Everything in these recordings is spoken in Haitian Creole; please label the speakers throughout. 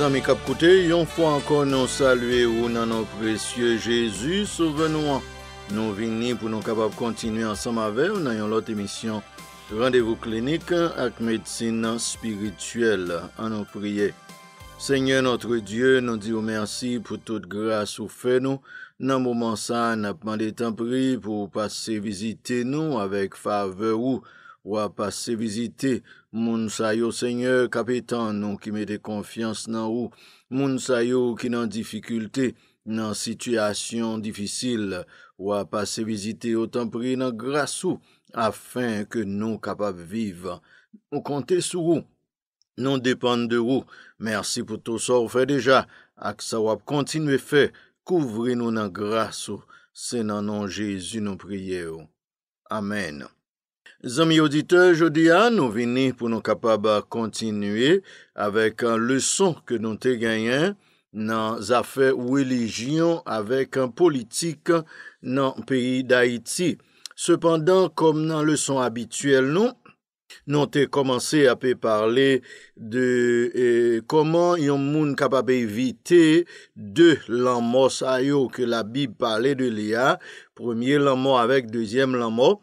Speaker 1: Zami kap koute, yon fwa encore nous saluer ou nan nou précieux jésus souve Nous Nous venons vini pou nou kapap kontinu ansam ave ou nan yon lot emisyon vous klinik ak medsine spirituel à nou Seigneur notre Dieu, nous di ou pour pou tout grase ou fe nous Nan mouman sa, pas de temps pri pour pase vizite nou avek ou. Wap ase vizite, moun sayo, seigneur, kapitan, nou ki me de konfians nan ou, moun sayo ki nan difikulte, nan situasyon difisil, wap ase vizite, otan pri nan grasou, afen ke nou kapap vive. Ou kante sou ou, nou depan de ou, mersi pou tou sorfe deja, ak sa wap kontinwe fe, kouvri nou nan grasou, senan nou jesu nou priye ou. Amen. Zami yodite jodia nou vini pou nou kapaba kontinue avèk an lèson ke nou te genyen nan zafè ou e legyon avèk an politik nan peyi d'Haïti. Sependan, kom nan lèson abituel nou, nou te komanse apè parle de koman eh, yon moun kapaba evite de lanmò sayo ke la bib pale de liya, premiye lanmò avèk, deuxième lanmò,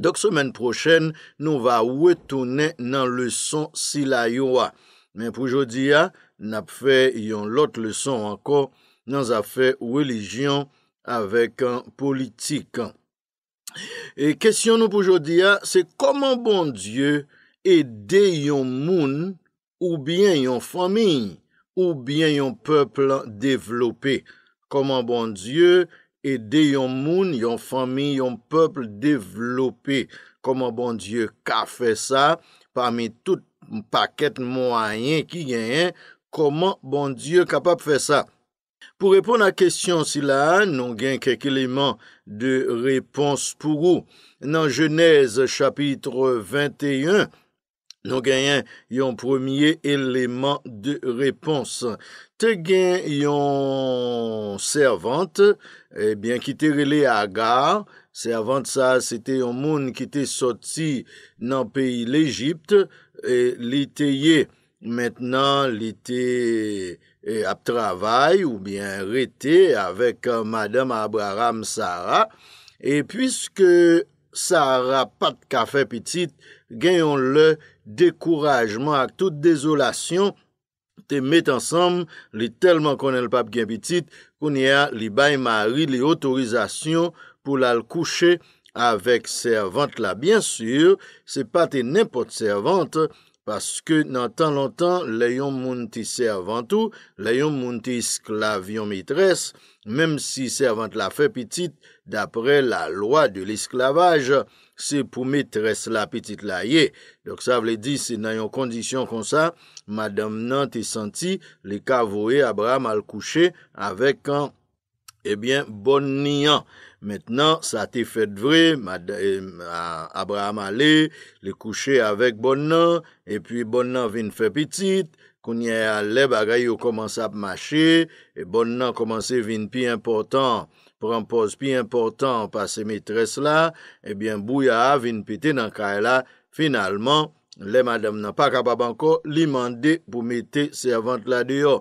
Speaker 1: Dok semen prochen nou va wetoune nan leson sila yowa. Men pou jodi ya, nap fe yon lot leson anko nan zap fe weligyon avek an politik. E kesyon nou pou jodi ya, se koman bon Diyo ede yon moun ou bien yon fami, ou bien yon peple devlope. Koman bon Diyo ede yon moun ou bien yon peple devlope. Ede yon moun, yon fami, yon pepl devlopi. Koman bon Diyo ka fe sa? Parmi tout paket mwanyen ki genyen, koman bon Diyo kapap fe sa? Po repon a kesyon si la, nou geny kèk eleman de repons pou rou. Nan Genèse chapitre 21, nou genyen yon premier eleman de repons. gen yon servante e bien ki te rele agar. Servante sa, se te yon moun ki te soti nan peyi l'Egypte. E li te ye. Metnan, li te eh, ap travay ou bien rete avek euh, Madame Abraham Sarah. E pwiske Sarah pat ka fe pitit, gen yon le dekourajman ak tout dezolasyon te met ansam, li telman konen l pap gen pitit, pou ni a li bay mari li otorizasyon pou la l kouche avèk servante la. Bien sur, se pa te nèmpote servante, Paske nan tan lontan, leyon moun ti servantou, leyon moun ti esklavyon mitres, menm si servant la fe pitit, dapre la lwa de l'esklavaj, se pou mitres la pitit la ye. Dok sa vle di, se nan yon kondisyon kon sa, madame nan ti santi, le kavoye Abraham al kouche avek an... Ebyen, bon niyan. Metnan, sa te fet vre, Abraham ale, li kouche avek bon nan, epi bon nan vin fe pitit, kounye a le bagay yo komanse ap mache, e bon nan komanse vin pi important, pran pose pi important pa se metres la, ebyen bou ya a vin pite nan ka ela, finalman, le madame nan pak ap apanko, li mande pou mete se avant la deyo.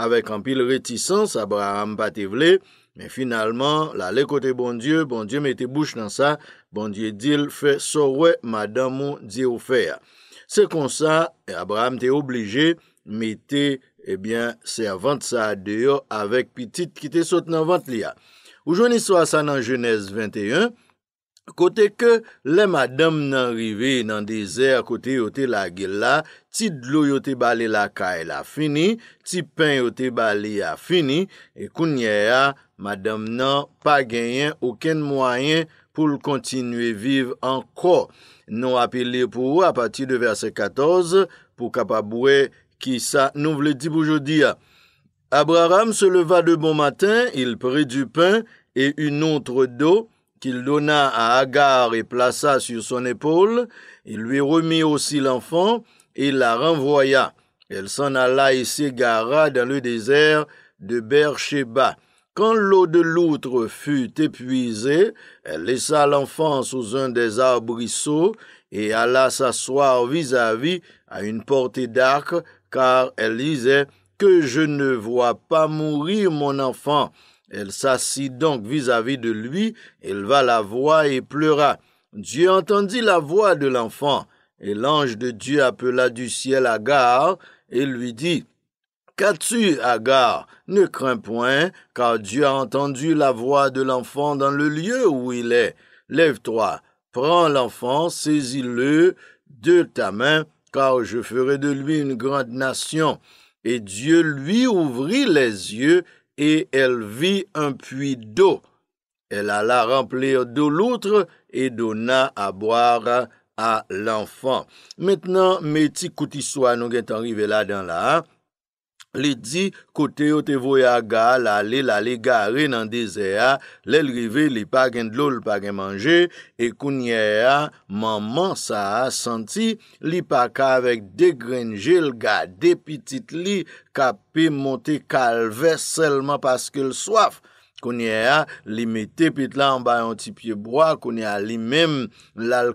Speaker 1: Awek anpil retisans, Abraham pati vle, Men finalman, la le kote bondye, bondye mette bouche nan sa, bondye dil fe sorwe madan moun di ou feya. Se kon sa, Abraham te oblige, mette, ebyen, servante sa deyo avèk pi tit ki te sot nan vant liya. Ou jouni so asan nan jenez 21. Kote ke le madame nan rive nan dezer kote yote la gila, ti dlo yote bale la kae la fini, ti pen yote bale ya fini, e kounye ya madame nan pa genyen ouken mwayen pou l'kontinue vive anko. Non apel li pou a pati de verse 14, pou kapabouye ki sa nou vle di pou jodi ya. Abraham se leva de bon matin, il pre du pen, e yon outre do, qu'il donna à Agar et plaça sur son épaule, il lui remit aussi l'enfant et la renvoya. Elle s'en alla et s'égara dans le désert de Beersheba. Quand l'eau de l'outre fut épuisée, elle laissa l'enfant sous un des arbrisseaux et alla s'asseoir vis-à-vis à une portée d'arc, car elle disait Que je ne vois pas mourir mon enfant. Elle s'assit donc vis-à-vis de lui, va la voix et pleura. Dieu entendit la voix de l'enfant, et l'ange de Dieu appela du ciel Agar et lui dit, Qu'as-tu, Agar Ne crains point, car Dieu a entendu la voix de l'enfant dans le lieu où il est. Lève-toi, prends l'enfant, saisis-le de ta main, car je ferai de lui une grande nation. Et Dieu lui ouvrit les yeux, E el vi an pui do. El ala rample do loutre e dona a boar a l'enfant. Metnan, meti kouti swa nou gen tanrive la dan la. Li di, kote yo te voya ga, la li la li ga re nan deze ya, le li rive li pa gen dlou, li pa gen manje, e kounye ya, manman sa a, santi, li pa ka avek de grenje, li ga de pitit li, ka pe monte kalve, selman paske l soaf. konye a li mette pit la an bayan ti pie broa, konye a li menm la yi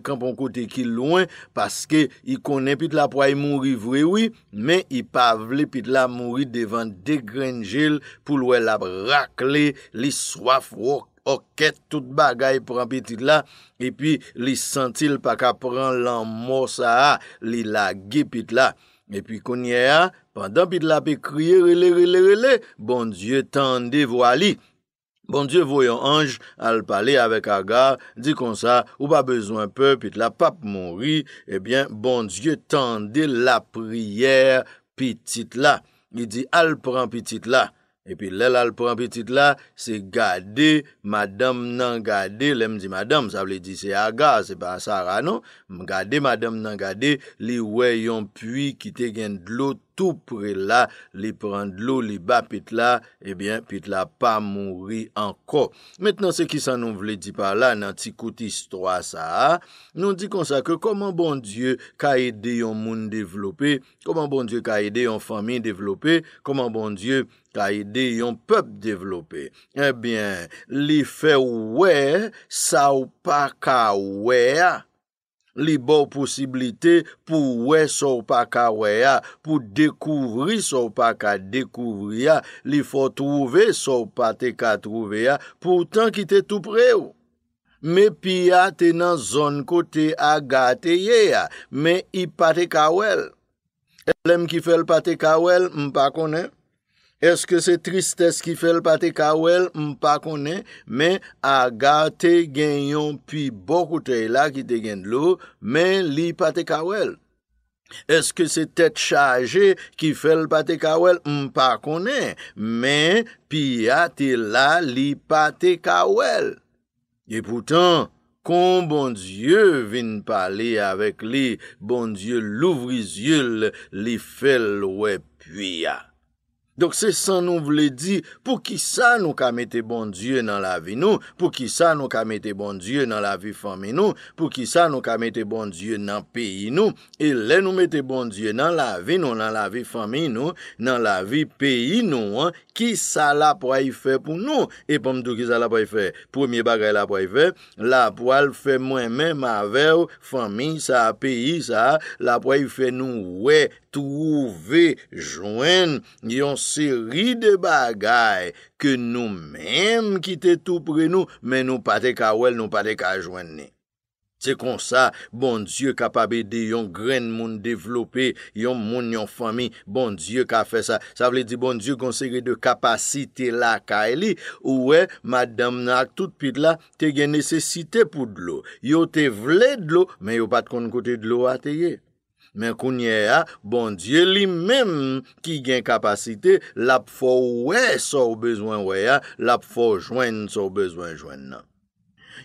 Speaker 1: kampon kote ki louen, paske yi konen pit la pou a yi mounri vrewi, men yi pa vle pit la mounri devan degrenjil pou lwe la brakle, li swaf woket tout bagay pran pit la, epi li sentil pa ka pran lan mousa a li lage pit la, epi konye a... Pendan pit la pe kriye, rele, rele, rele, bon dieu tende vo ali. Bon dieu voyon anj, al pale avek agar, di kon sa, ou pa bezwen pe, pit la pap mori, ebyen, eh bon dieu tende la priyer pitit la. I di, al pran pitit la. E pi lèl al pran pitit la, se gade, madame nan gade, lèm di madame, sa vle di se agar, se pa sara, non? M gade, madame nan gade, li weyon pui, kite gen d'lout, dupre la li pran dlo li ba pit la, ebyen eh pit la pa mouri anko. Metnen se ki san nou vle di par la nan ti kouti istwa sa a, nou di konsa ke koman bon die ka ede yon moun devlope, koman bon die ka ede yon fami devlope, koman bon die ka ede yon pep devlope. Ebyen eh li fe wè sa ou pa ka wè a, Li bo posibilite pou we sou pa ka we ya, pou dekouvri sou pa ka dekouvri ya, li fo trouve sou pa te ka trouve ya, pou tan ki te tou pre ou. Me pi ya te nan zon kote a gate ye ya, me i pa te ka wel. E lem ki fel pa te ka wel, m pa konen. Eske se tristes ki fel pate kawel, mpa kone, men aga te genyon pi boku te la ki te genlo, men li pate kawel. Eske se tet chaje ki fel pate kawel, mpa kone, men pi ate la li pate kawel. E poutan, kon bonzyye vin pale avek li, bonzyye louvri zyul li fel we pwia. sou nan vle di pou ki sa nou ka mette bon die nan la vi nou, pou ki sa nou ka mette bon die nan la vi family nou, pou ki sa nou ka mette bon die nan pi nou, e le nou mette bon die nan la vi nou, nan la vi family nou, nan la vi pi nou an, ki sa la pou a ou fe pou nou, e pou me dou ki sa la pou a ou fe, pou miye bagay la pou a ou fe, la pou al fe mwen men, ma ver, family sa pi pou a ou fe, la pou a ou fe nou, we, tou, ve, jwen, yon we, tou, ve, jwen, yon Seri de bagay ke nou menm kite tou pre nou, men nou pate ka wel, nou pate ka jwenni. Se konsa, bon Diyo kapabede yon gren moun devlope, yon moun yon fami, bon Diyo ka fe sa. Sa vle di bon Diyo konseri de kapasite la ka e li, ouwe, madam nan ak tout pit la, te gen nesesite pou dlo. Yo te vle dlo, men yo pat kon kote dlo a te ye. Men kounye a, bondye li mem ki gen kapasite, lap fo wè sou bezwen wè a, lap fo jwen sou bezwen jwen nan.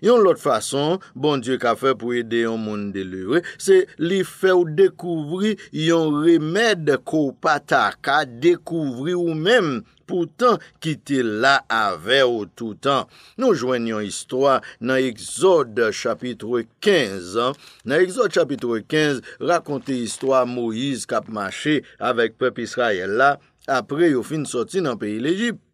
Speaker 1: Yon lot fason, bon dieu ka fe pou ede yon moun delire, se li fe ou dekouvri yon remèd ko pata ka dekouvri ou mèm pou tan ki te la ave ou toutan. Nou jwen yon histwa nan egzode chapitre 15, nan egzode chapitre 15, rakonte histwa Moïse kap mache avek pep Israel la, apre yo fin soti nan peyi l'Egypte.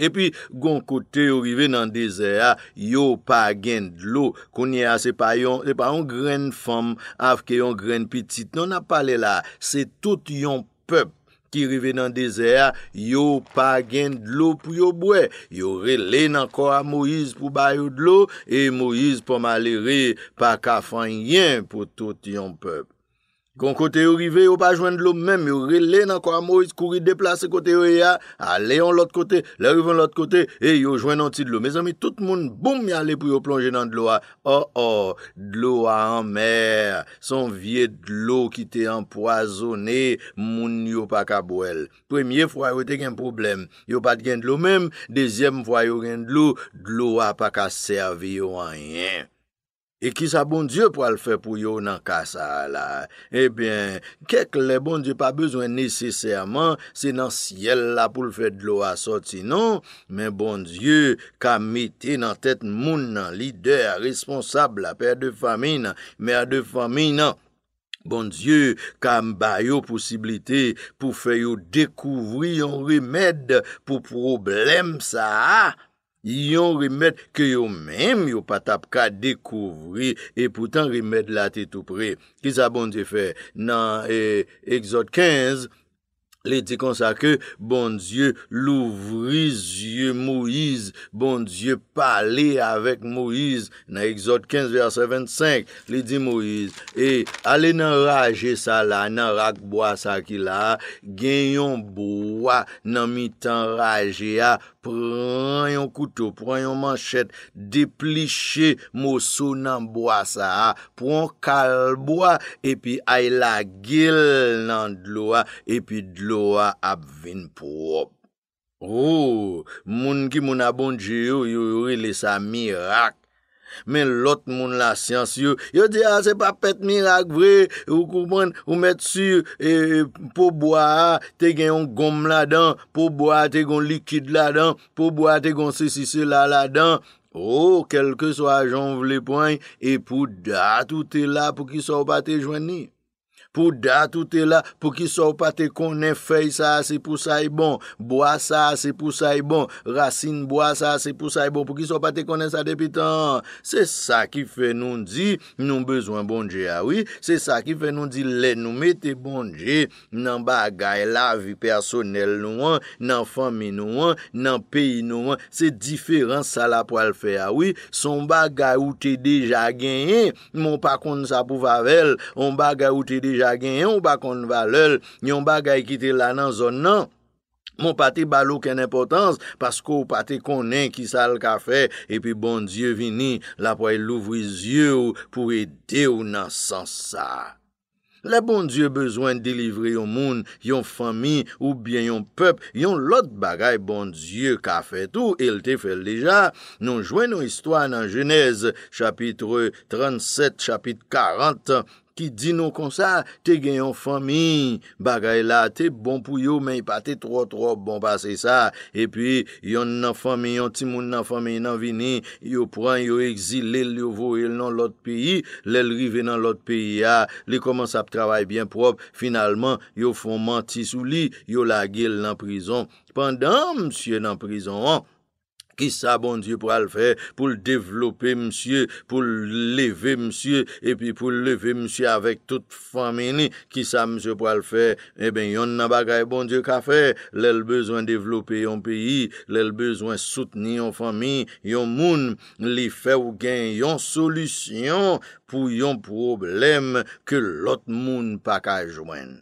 Speaker 1: Epi, gon kote yo rive nan desea, yo pa gen dlo. Konye a, se pa yon gren fom avke yon gren pitit. Non a pale la, se tout yon pep ki rive nan desea, yo pa gen dlo pou yo bwe. Yo rele nan kora Moiz pou bayou dlo, e Moiz pou male re pa kafan yen pou tout yon pep. Kon kote yo rive yo pa jwen dlo men, yo rele nan kwa mou is kouri deplase kote yo e ya, ale yon lot kote, le rive yon lot kote, e yo jwen nanti dlo. Me zami, tout moun boum yale pou yo plonje nan dlo a. Oh oh, dlo a anmer, son vie dlo ki te empoazone, moun yo pa ka boel. Premye fwa yo te gen problem, yo pa te gen dlo men, dezyem fwa yo gen dlo, dlo a pa ka serve yo anyen. E ki sa bon die pou al fè pou yo nan kasa la? Ebyen, kek le non? bon die pa bezwen neseseyman, se nan siel la pou l fè dlo asoti nan, men bon die kamite nan tèt moun nan, lider, responsable, apèr de fami nan, mèr de fami nan. Bon die kam bayo posibilite pou fè yo dekouvri yon remèd pou problem sa a, Yon rimet ke yo menm yo patap ka dekouvri. E poutan rimet la te tou pre. Ki sa bon di fe? Nan e, exot 15, le di konsa ke, bon diye louvriz ye Moise. Bon diye pale avek Moise. Nan exot 15, verset 25, le di Moise. E ale nan raje sa la, nan rak bo a sa ki la, genyon bo a nan mi tan raje a Moise. Pren yon koutou, pren yon manchet, depliche moso nan boasa. Pren kalboa, epi aila gil nan dloa, epi dloa ap vin pou. Ou, moun ki moun abonji yo, yo yo relisa mi rak. Men lot moun la syans yo, yo di a ah, se pa pet mirak vre, ou koupan ou met su, e, pou bo a te gen yon gom la dan, pou bo a te gen yon likid la dan, pou bo a te gen yon sisi se la la dan, ou oh, kelke so a jan vle pon, e pou dat ou te la pou ki so pa te jwen ni. pou dat ou te la, pou ki sa ou pa te konen fey sa ase pou sa e bon bo a sa ase pou sa e bon rasin bo a sa ase pou sa e bon pou ki sa ou pa te konen sa depitan se sa ki fe nou di nou bezwen bonje awi se sa ki fe nou di le nou me te bonje nan bagay la vi personel nou an, nan fami nou an, nan peyi nou an se diferan sa la pou al fe awi son bagay ou te deja genyen, moun pa konde sa pou favel, son bagay ou te deja chagyen yon ba kon valol, yon bagay ki te lanan zon nan. Mon pate balo ken impotans, pasko ou pate konen ki sal ka fe, epi bondye vini, la pou e louvri zye ou, pou e de ou nan san sa. Le bondye bezwen delivre yon moun, yon fami ou bien yon pep, yon lot bagay bondye ka fe tou, el te fel deja, nou jwen nou histwa nan jenèz, chapitre 37, chapitre 40, Ki di nou konsa, te gen yon fami, bagay la, te bon pou yo, men yi pa te tro tro bon pa se sa. E pi, yon nan fami, yon ti moun nan fami nan vini, yo pran, yo exil, lel yo voel nan lot peyi, lel rive nan lot peyi ya. Le koman sa pe travay bien prop, finalman, yo fon manti sou li, yo la gel nan prizon, pandan msye nan prizon an. Ki sa bon die pou al fè, pou l devlopè msye, pou leve msye, epi pou leve msye avèk tout famini, ki sa msye pou al fè, e eh ben yon nan bagay bon die ka fè, lèl bezwen devlopè yon peyi, lèl bezwen souteni yon fami, yon moun, li fè ou gen yon solusyon pou yon problem ke lot moun pakajwen.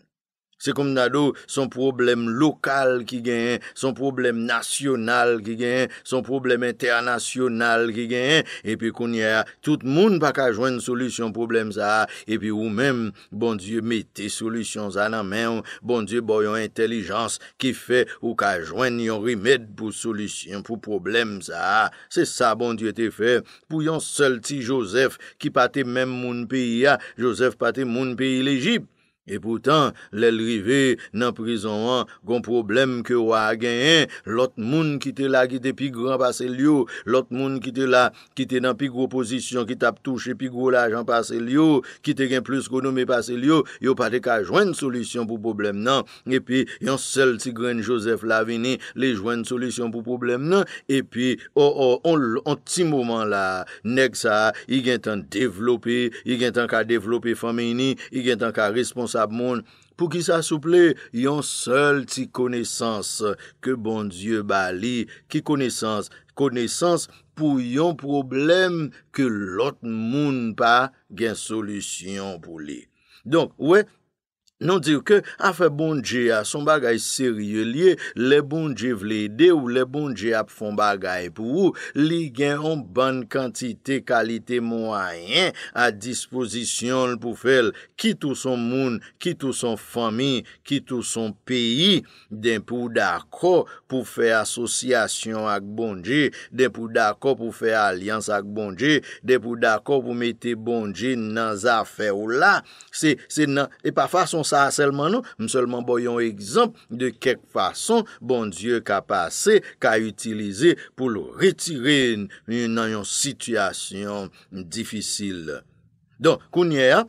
Speaker 1: Se kom na do, son problem lokal ki gen, son problem nasyonal ki gen, son problem internasyonal ki gen, epi konye, tout moun pa ka jwen solisyon problem za, epi ou men, bon die, mette solisyon za nan men, bon die, bo yon entelijans ki fe, ou ka jwen yon rimed pou solisyon pou problem za. Se sa, bon die, te fe, pou yon sol ti Josef ki pate men moun peyi ya, Josef pate moun peyi l'Egypte, E poutan, lèl rive nan prizon an, goun problem ke ou a genyen, lot moun ki te la ki te pi gran pase liyo, lot moun ki te la ki te nan pi gro pozisyon, ki te ap touche pi gro lajan pase liyo, ki te gen plus konoume pase liyo, yo pate ka jwen solisyon pou problem nan. E pi, yon sel ti gren Josef la vini, le jwen solisyon pou problem nan. E pi, o, o, on ti mouman la, nek sa, i gen tan developi, i gen tan ka developi fame ini, i gen tan ka responsa, Pou ki sa souple, yon sol ti konesans ke bon Diyo ba li, ki konesans, konesans pou yon problem ke lot moun pa gen solisyon pou li. Non dir ke afe bondje a son bagay seriye liye, le bondje vle ide ou le bondje ap fon bagay pou ou, li gen an ban kantite kalite mouayen a disposisyon pou fel ki tou son moun ki tou son fami, ki tou son peyi, den pou dako pou fe asosyasyon ak bondje, den pou dako pou fe alyans ak bondje den pou dako pou mete bondje nan zafè ou la se nan, e pa fason sa selman nou, mselman bo yon egzamp de kek fason bon dieu ka pase, ka utilize pou lo retire yon nan yon sityasyon difisil. Don, kounye a,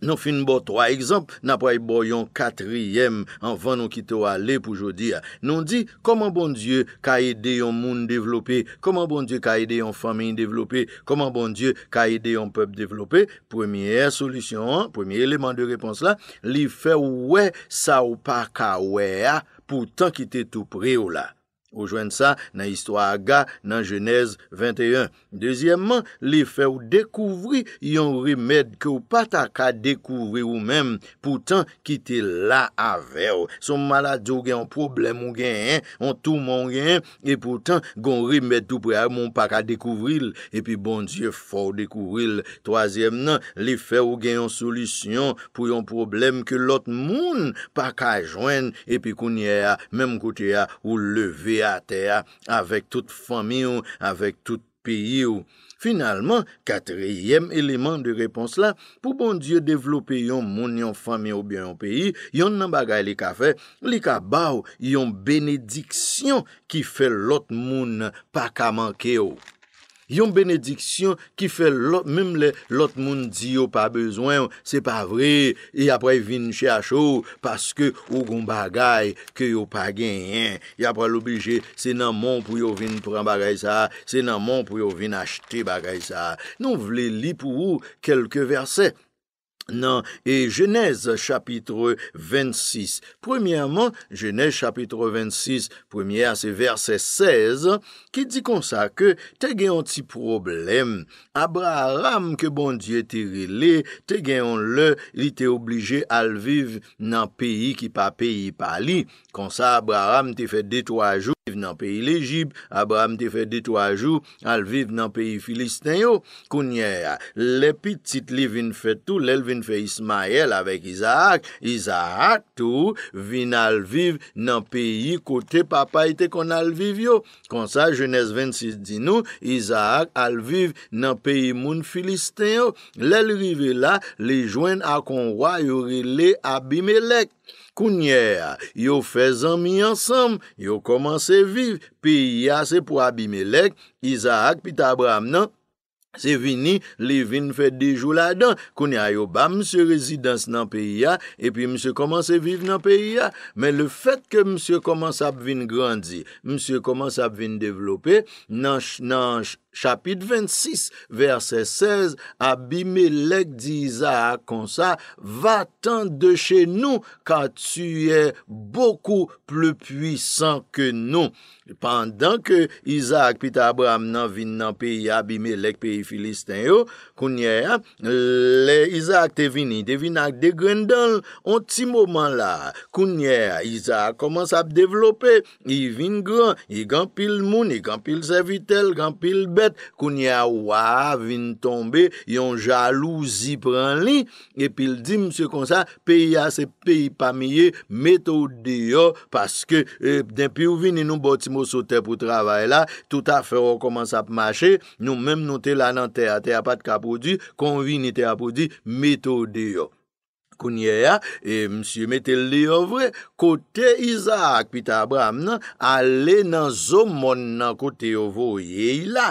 Speaker 1: Nou fin bo 3 ekzamp, na po ay bo yon 4yem an van nou ki tou ale pou jodi ya. Nou di, koman bon Diyo ka ede yon moun devlopi, koman bon Diyo ka ede yon fami yon devlopi, koman bon Diyo ka ede yon pep devlopi? Premye solisyon, premiye eleman de repons la, li fe wè sa ou pa ka wè ya pou tan ki te tou pri ou la. ou jwen sa nan histwa aga nan jenèz 21 Dezyèmman, li fè ou dekouvri yon rimèd kè ou patak a dekouvri ou mèm poutan ki te la avew Son malad yo gen yon problem ou gen yon touman gen e poutan gon rimèd tou pre ah, moun pak a dekouvril e pi bon die fò ou dekouvril Toasyèmman, li fè ou gen yon solisyon pou yon problem ke lot moun pak a jwen e pi kounye a mèm kote a ou leve Ate ya, avèk tout fami ou, avèk tout pi ou Finalman, kateriyem eleman de repons la Pou bon die devlope yon moun yon fami ou byan yon pi Yon nan bagay li ka fe, li ka bau Yon benediksyon ki fe lot moun pa ka manke ou Yon benediksyon ki fè lòt, mèm lè, lòt moun di yo pa bezwen, se pa vre, e apre vin chè a chou, paske ou goun bagay, ke yo pa genyen. E apre l'oblige, se nan moun pou yo vin pran bagay sa, se nan moun pou yo vin achte bagay sa. Nou vle li pou ou kelke versè. Nan, e Genèse chapitre 26, premièman, Genèse chapitre 26, premiè, se versè 16, ki di konsa ke te gen yon ti problem, Abraham ke bon die te rile, te gen yon le, li te oblige al vive nan peyi ki pa peyi pa li, konsa Abraham te fè de toajou. nan peyi legib, Abraham te fe ditwa jou, alviv nan peyi filistanyo, kounyea le pitit li vin fe tou, lel vin fe Ismael avek Isaac Isaac tou, vin alviv nan peyi kote papa ite kon alviv yo konsa jenese 26 di nou Isaac alviv nan peyi moun filistanyo, lel rive la, li jwen akonwa yorile abimelek kounyea, yo fe zanmi ansam, yo komanse vive. Pi ya, se pou abimelek, Isaac, pi tabram nan, se vini, li vin fet di jou la dan. Kouni a yo ba, mse rezidans nan pi ya, e pi mse komanse vive nan pi ya. Men le fet ke mse komanse ap vin grandi, mse komanse ap vin devlope, nanj nanj Chapit 26, verset 16, Abime lek di Isaac konsa, va tan de che nou, ka tuye boku plu pwisan ke nou. Pendan ke Isaac pita bram nan vin nan peyi abime lek peyi Filistin yo, kounye ya, le Isaac te vini, te vini ak degrendan, on ti mouman la, kounye ya, Isaac koman sa ap devlope, i vin gran, i gampil moun, i gampil se vitel, gampil beli, Kounye a waa vin tombe, yon jalouzi pran li, epil di msye konsa, peyi a se peyi pamiye, meto deyo, paske euh, denpi ou vini nou botimo sote pou travay la, touta fero koman sa p'mashe, nou menm nou te la nan te a, te a pat ka pou di, konvini te a pou di, meto deyo. Kounye a, e msye metel deyo vre, kote Isaac pit Abraham nan, ale nan zomon nan kote yo vo yey la.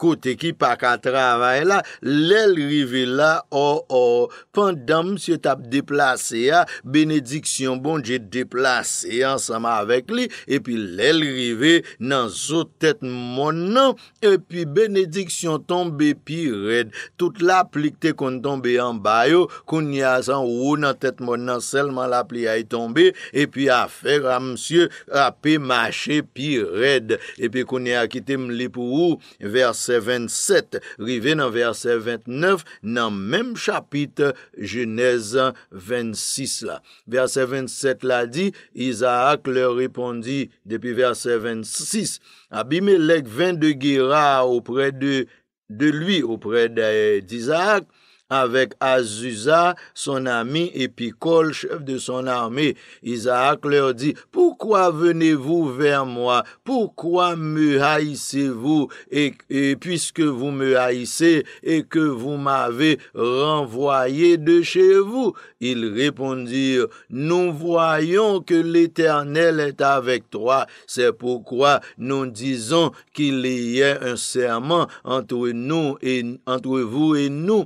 Speaker 1: kote ki pak a travay la, lel rive la, or, or, pandan msye tap deplase ya, benediksyon bon, je deplase ya ansama avek li, epi lel rive nan zo tet mon nan, epi benediksyon tombe pi red, tout la plik te kon tombe an bayo, kon ni a zan ou nan tet mon nan, selman la pli ay tombe, epi a fer a msye, a pe mache pi red, epi kon ni a kite mli pou ou, verse 27. Rive nan verset 29 nan menm chapit jenez 26 la. Verset 27 la di Isaac le repondi depi verset 26 Abimelek vende gira opre de lui opre de Isaac avec Azusa, son ami, et Picol, chef de son armée. Isaac leur dit, Pourquoi venez-vous vers moi? Pourquoi me haïssez-vous? Et, puisque vous me haïssez et que vous m'avez renvoyé de chez vous? Ils répondirent, Nous voyons que l'Éternel est avec toi. C'est pourquoi nous disons qu'il y ait un serment entre nous et entre vous et nous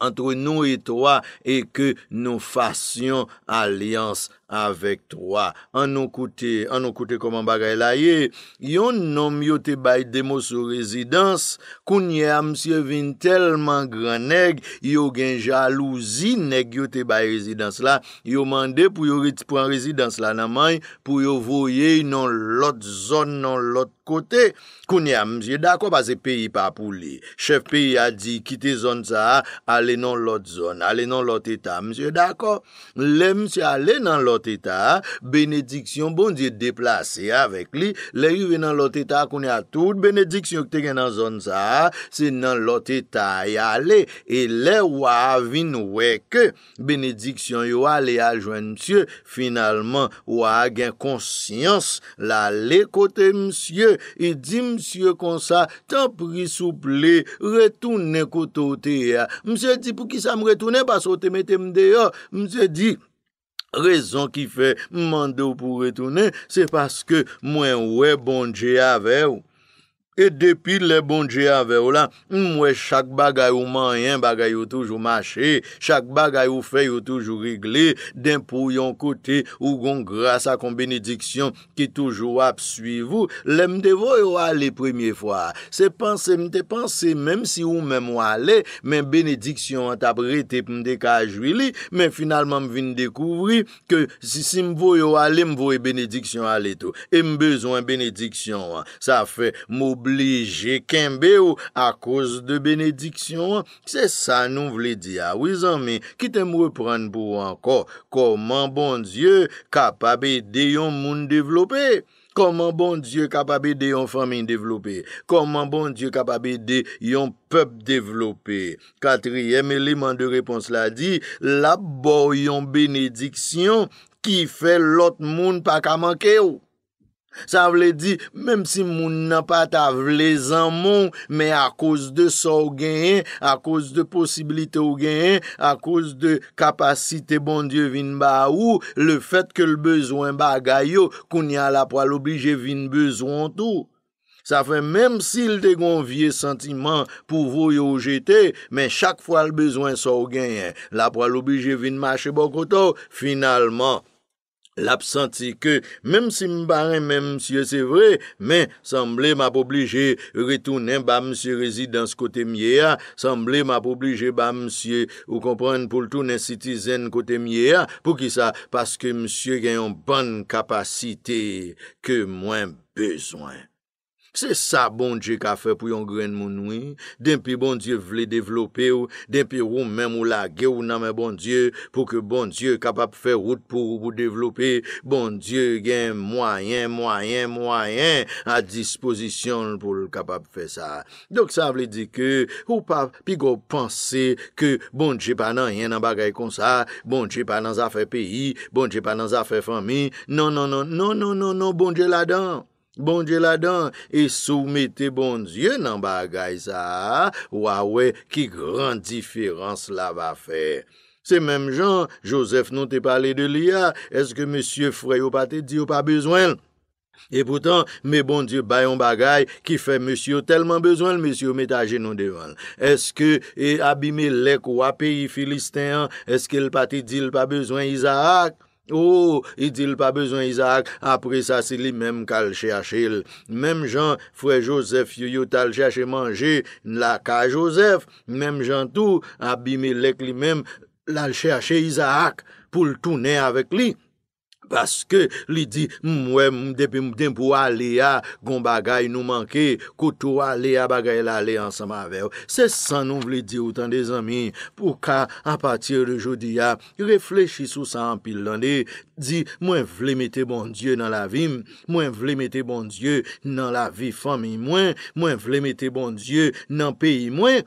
Speaker 1: entre nous et toi et que nous fassions alliance avèk troa. An nou koute, an nou koute koman bagay la ye, yon nom yote bay demo sou rezidans, kounye a msye vin telman gran neg, yon gen jalouzi neg yote bay rezidans la, yon mande pou yon pran rezidans la nan may, pou yon voye nan lot zon nan lot kote. Kounye a msye dako pa se peyi pa pou li. Chef peyi a di kite zon sa, ale nan lot zon, ale nan lot eta, msye dako. Le msye ale nan lot Benediksyon bon di deplase ya vek li Le yu ven nan lote ta akouni a tout Benediksyon yu te gen nan zon sa Se nan lote ta ya le E le waa vin weke Benediksyon yu waa le a jwen msye Finalman waa gen konsyans La le kote msye E di msye konsa Tan pri souple retounen kote ote ya Msye di pou ki sa m retounen Baso te mette mde yo Msye di Msye di Rezon ki fe mandou pou retounen, se paske mwen bon ou e bondje ave ou. E depi le bonje ave ou lan, mwen chak bagay ou manyen, bagay ou toujou mache, chak bagay ou fey ou toujou rigle, den pou yon kote, ou gon grasa kon benediksyon ki toujou ap suy vou, le mde vo yo ale premye fwa. Se panse, mte panse, menm si ou menm wale, men benediksyon an tab rete mde ka jwili, men finalman mvin dekouvri ke si mvo yo ale, mvo e benediksyon ale tou. E mbezo en benediksyon wane. Sa fe mou blanje, Oblige kembe ou a kouz de benediksyon? Se sa nou vle di a, wè zanmen, ki tem wè pran pou anko, koman bon Diyo kapabè de yon moun devlopè? Koman bon Diyo kapabè de yon famen devlopè? Koman bon Diyo kapabè de yon pep devlopè? Katriyem eleman de repons la di, la bo yon benediksyon ki fe lot moun pa kamankè ou? Sa vle di, mem si moun nan pa ta vle zan moun, me a koz de sa ou genyen, a koz de posibilite ou genyen, a koz de kapasite bon dieu vin ba ou, le fet ke l bezwen ba gayo, koun ya la po al obije vin bezwen tou. Sa fe, mem si l de gon vie sentiman pou vo yo ou jete, men chak fwa l bezwen sa ou genyen, la po al obije vin mache bokoto, finalman. L'absenti ke, mèm si m'bare mèm, msye, se vre, mè, sanble m'ap oblige retounen ba msye rezidans kote mye a, sanble m'ap oblige ba msye ou kompren pou l'tounen sitizen kote mye a, pou ki sa, paske msye gen yon ban kapasite ke mwen bezwen. Se sa bon Dje ka fe pou yon gren moun wè, denpi bon Dje vle devlopè ou, denpi ou mèm ou la gè ou nan mè bon Dje, pou ke bon Dje kapap fè wout pou ou pou devlopè, bon Dje gen mwayen, mwayen, mwayen, a dispozisyon pou kapap fè sa. Dok sa vle di ke, ou pa pi go panse ke, bon Dje pa nan yen nan bagay kon sa, bon Dje pa nan zafè peyi, bon Dje pa nan zafè fami, non, non, non, non, non, non, non, non, bon Dje la dan. Bon die la dan, e soumete bon die nan bagay sa, wawè ki gran diferans la va fè. Se mèm jan, Josef nou te pale de liya, eske monsie Freyo patè di ou pa bezwen? E poutan, me bon die bayon bagay ki fè monsie ou telman bezwen monsie ou metajen nou devan. Eske e abime lek wapè i Filistèan, eske l patè di l pa bezwen Isaac? Ou, oh, idil pa bezon Isaac, apre sa si li menm kal cheache li. Menm jan fwe Josef yoyot al cheache manje la ka Josef, menm jan tou abime lek li menm la cheache Isaac pou l toune avek li. Paske li di mwen depen mwen dem pou a le a goun bagay nou manke koto a le a bagay la le ansan mavel. Se san nou vle di ou tan de zami pou ka apatir de jodi a reflechi sou sa an pil lande di mwen vle mette bon die nan la vi mwen vle mette bon die nan la vi fami mwen mwen vle mette bon die nan peyi mwen.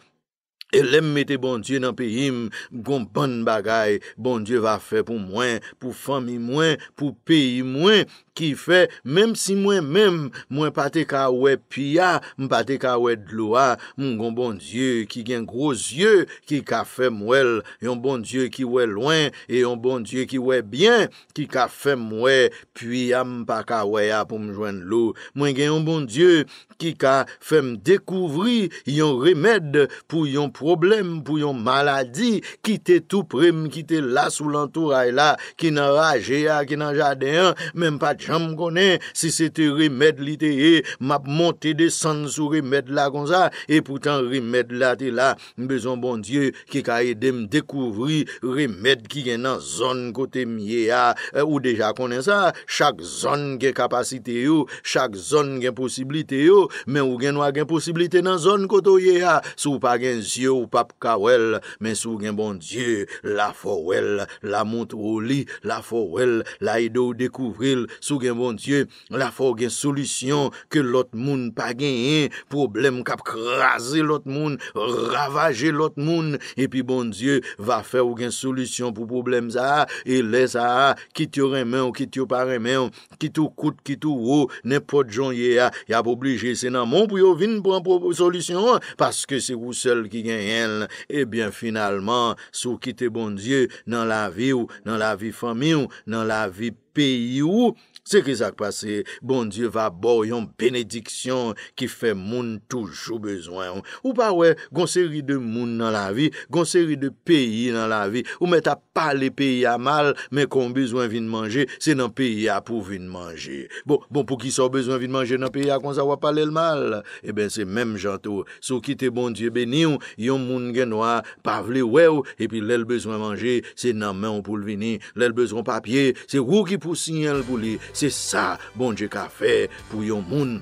Speaker 1: Elèm metè bon Diyo nan pehim, Gon bon bagay, Bon Diyo va fe pou mwen, Pou fami mwen, Pou pehi mwen, ki fè, mèm si mwen mèm, mwen patè ka wè piya, mwen patè ka wè dlo bon bon e bon a, mwen gen yon bon djè, ki gen gros djè, ki ka fè mwèl, yon bon djè ki wè lwen, e yon bon djè ki wè byen, ki ka fè mwè piya mpa ka wè a pou mjwen lò. Mwen gen yon bon djè ki ka fè mdekouvri yon remèd pou yon problem, pou yon maladi ki te tou prèm, ki te la sou lantoura e la, ki nan raje a, ki nan jade an, mwen patè Jam konen... Si se te remèd li te ye... Map monte de san sou remèd la konza... E poutan remèd la te la... Nbezon bon die... Ki ka e dem dekouvri... Remèd ki gen nan zon kote miye ya... E, ou deja konen sa... Chak zon gen kapasite yo... Chak zon gen posibilite yo... Men ou gen wagen posibilite nan zon kote miye ya... Sou pa gen zye ou pap kawel... Men sou gen bon die... La fowel... La montre ou li... La fowel... La ide ou dekouvril... Sou gen bon die, la fò gen solisyon ke lot moun pa genyen, problem kap krasè lot moun, ravajè lot moun, epi bon die, va fò gen solisyon pou problem zaha, e le zaha, ki t'yo remen ou ki t'yo paremen, ki t'yo kout, ki t'yo wou, nepo t'jonye ya, ya pou obligè se nan moun pou yo vin pou anpou solisyon, paske se wou sel ki genyen, ebyen e finalman, sou kite bon die, nan la vi ou, nan la vi fami ou, nan la vi pandi, peyi ou, se ke sak pase, bon die va bo yon benediksyon ki fe moun toujou bezwen ou. Ou pa we, gonseri de moun nan la vi, gonseri de peyi nan la vi, ou meta pale peyi a mal, men kon bezwen vin manje, se nan peyi a pou vin manje. Bon, bon pou ki so bezwen vin manje nan peyi a kon zawa pale l mal, e ben se mem janto. Sou ki te bon die beni ou, yon moun gen waa, pavle we ou, e pi lel bezwen manje, se nan men ou pou l vini, lel bezwen papye, se wou ki pou sin yal voule, se sa bon diyo ka fe pou yon moun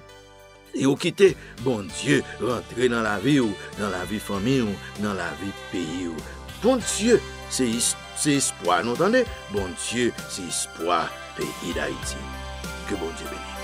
Speaker 1: e ou kite, bon diyo rentre nan la vi ou, nan la vi fami ou, nan la vi peyi ou bon diyo, se ispwa nou tande, bon diyo se ispwa peyi da iti ke bon diyo veni